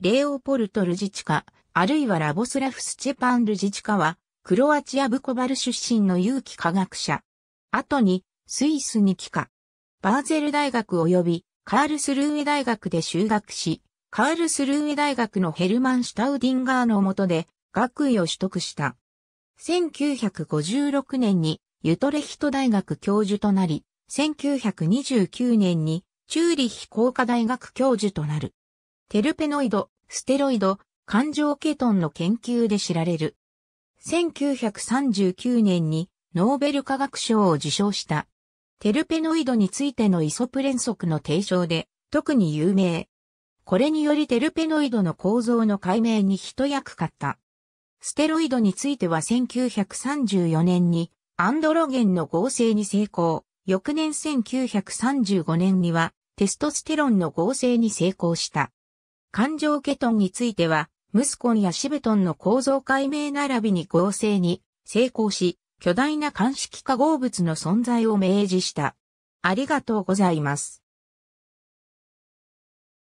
レオポルト・ルジチカ、あるいはラボスラフ・スチェパン・ルジチカは、クロアチア・ブコバル出身の有機科学者。後に、スイスに帰化。バーゼル大学及び、カールスルーエ大学で修学し、カールスルーエ大学のヘルマン・シュタウディンガーの下で学位を取得した。1956年にユトレヒト大学教授となり、1929年にチューリヒ工科大学教授となる。テルペノイド、ステロイド、環状ケトンの研究で知られる。1939年にノーベル化学賞を受賞した。テルペノイドについてのイソプレン則の提唱で、特に有名。これによりテルペノイドの構造の解明に一役買った。ステロイドについては1934年にアンドロゲンの合成に成功。翌年1935年にはテストステロンの合成に成功した。環状ケトンについては、ムスコンやシベトンの構造解明並びに合成に成功し、巨大な鑑識化合物の存在を明示した。ありがとうございます。